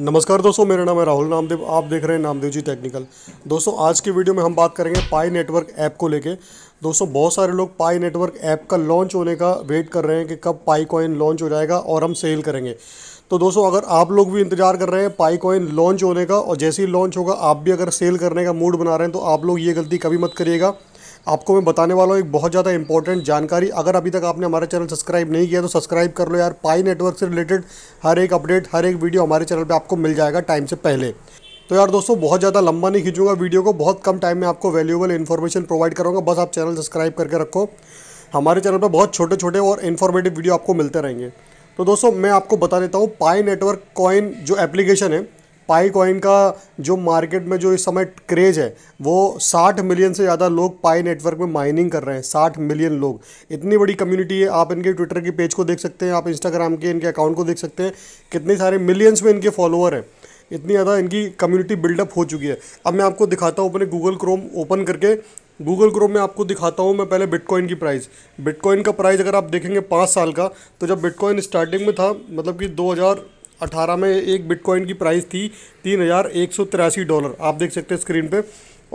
नमस्कार दोस्तों मेरा नाम है राहुल नामदेव आप देख रहे हैं नामदेव जी टेक्निकल दोस्तों आज की वीडियो में हम बात करेंगे पाई नेटवर्क ऐप को लेके दोस्तों बहुत सारे लोग पाई नेटवर्क ऐप का लॉन्च होने का वेट कर रहे हैं कि कब पाई कॉइन लॉन्च हो जाएगा और हम सेल करेंगे तो दोस्तों अगर आप लोग भी इंतजार कर रहे हैं पाई कॉइन लॉन्च होने का और जैसे ही लॉन्च होगा आप भी अगर सेल करने का मूड बना रहे हैं तो आप लोग ये गलती कभी मत करिएगा आपको मैं बताने वाला हूँ एक बहुत ज़्यादा इंपॉर्टेंट जानकारी अगर अभी तक आपने हमारा चैनल सब्सक्राइब नहीं किया तो सब्सक्राइब कर लो यार पाई नेटवर्क से रिलेटेड हर एक अपडेट हर एक वीडियो हमारे चैनल पर आपको मिल जाएगा टाइम से पहले तो यार दोस्तों बहुत ज़्यादा लंबा नहीं खींचूंगा वीडियो को बहुत कम टाइम में आपको वैल्यूबल इन्फॉर्मेशन प्रोवाइड करूँगा बस आप चैनल सब्सक्राइब करके रखो हमारे चैनल पर बहुत छोटे छोटे और इन्फॉर्मेटिव वीडियो आपको मिलते रहेंगे तो दोस्तों मैं आपको बता देता हूँ पाई नेटवर्क कॉइन जो एप्लीकेशन है पाई कॉइन का जो मार्केट में जो इस समय क्रेज है वो 60 मिलियन से ज़्यादा लोग पाई नेटवर्क में माइनिंग कर रहे हैं 60 मिलियन लोग इतनी बड़ी कम्युनिटी है आप इनके ट्विटर के पेज को देख सकते हैं आप इंस्टाग्राम के इनके अकाउंट को देख सकते हैं कितने सारे मिलियंस में इनके फॉलोअर हैं इतनी ज़्यादा इनकी कम्युनिटी बिल्डअप हो चुकी है अब मैं आपको दिखाता हूँ अपने गूगल क्रोम ओपन करके गूगल क्रोम में आपको दिखाता हूँ मैं पहले बिटकॉइन की प्राइस बिटकॉइन का प्राइस अगर आप देखेंगे पाँच साल का तो जब बिटकॉइन स्टार्टिंग में था मतलब कि दो 2018 में एक बिटकॉइन की प्राइस थी तीन हज़ार एक सौ तिरासी डॉलर आप देख सकते हैं स्क्रीन पे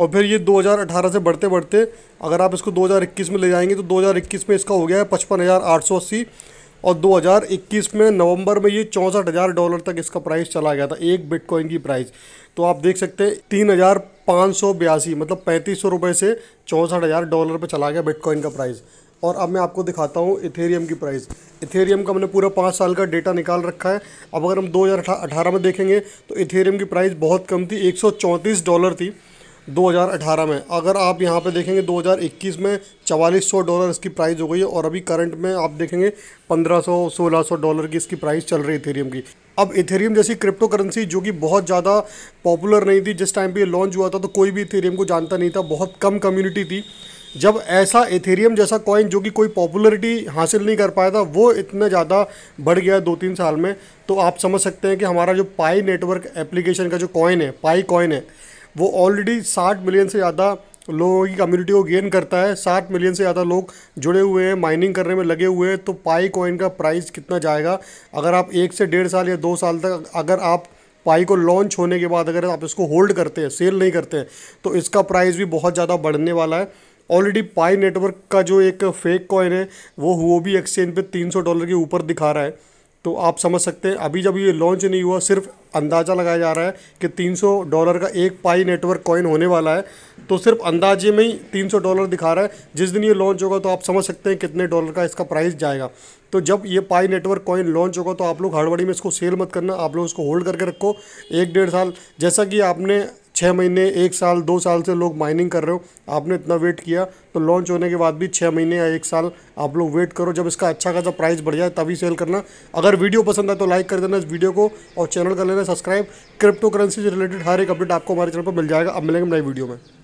और फिर ये 2018 से बढ़ते बढ़ते अगर आप इसको 2021 में ले जाएंगे तो 2021 में इसका हो गया है पचपन हज़ार आठ सौ अस्सी और 2021 में नवंबर में ये चौंसठ हज़ार डॉलर तक इसका प्राइस चला गया था एक बिटकॉइन की प्राइस तो आप देख सकते हैं तीन हज़ार पाँच सौ बयासी मतलब पैंतीस सौ रुपये से चौंसठ हज़ार डॉलर पर चला गया बिटकॉइन का प्राइस और अब मैं आपको दिखाता हूँ इथेरियम की प्राइस इथेरियम का मैंने पूरा पाँच साल का डेटा निकाल रखा है अब अगर हम 2018 में देखेंगे तो इथेरियम की प्राइस बहुत कम थी एक डॉलर थी 2018 में अगर आप यहाँ पे देखेंगे 2021 में चवालीस सौ डॉलर इसकी प्राइस हो गई है और अभी करंट में आप देखेंगे 1500 1600 डॉलर की इसकी प्राइस चल रही है इथेरियम की अब इथेरियम जैसी क्रिप्टो करेंसी जो कि बहुत ज़्यादा पॉपुलर नहीं थी जिस टाइम पे ये लॉन्च हुआ था तो कोई भी इथेरियम को जानता नहीं था बहुत कम कम्युनिटी थी जब ऐसा एथेरियम जैसा कॉइन जो कि कोई पॉपुलरिटी हासिल नहीं कर पाया था वो इतना ज़्यादा बढ़ गया दो तीन साल में तो आप समझ सकते हैं कि हमारा जो पाई नेटवर्क एप्लीकेशन का जो कॉइन है पाई कॉइन है वो ऑलरेडी साठ मिलियन से ज़्यादा लोगों की कम्युनिटी को गेन करता है साठ मिलियन से ज़्यादा लोग जुड़े हुए हैं माइनिंग करने में लगे हुए हैं तो पाई कॉइन का प्राइस कितना जाएगा अगर आप एक से डेढ़ साल या दो साल तक अगर आप पाई को लॉन्च होने के बाद अगर आप इसको होल्ड करते हैं सेल नहीं करते हैं तो इसका प्राइस भी बहुत ज़्यादा बढ़ने वाला है ऑलरेडी पाई नेटवर्क का जो एक फेक कॉइन है वो वो भी एक्सचेंज पे 300 डॉलर के ऊपर दिखा रहा है तो आप समझ सकते हैं अभी जब ये लॉन्च नहीं हुआ सिर्फ अंदाज़ा लगाया जा रहा है कि 300 डॉलर का एक पाई नेटवर्क कॉइन होने वाला है तो सिर्फ अंदाजे में ही 300 डॉलर दिखा रहा है जिस दिन ये लॉन्च होगा तो आप समझ सकते हैं कितने डॉलर का इसका प्राइस जाएगा तो जब ये पाई नेटवर्क कॉइन लॉन्च होगा तो आप लोग हड़बड़ी में इसको सेल मत करना आप लोग इसको होल्ड करके रखो एक डेढ़ साल जैसा कि आपने छः महीने एक साल दो साल से लोग माइनिंग कर रहे हो आपने इतना वेट किया तो लॉन्च होने के बाद भी छः महीने या एक साल आप लोग वेट करो जब इसका अच्छा खासा प्राइस बढ़ जाए तभी सेल करना अगर वीडियो पसंद है तो लाइक कर देना इस वीडियो को और चैनल कर लेना सब्सक्राइब क्रिप्टो करेंसी से रिलेटेड हर एक अपडेट आपको हमारे चैनल पर मिल जाएगा अब मिलेंगे नई वीडियो में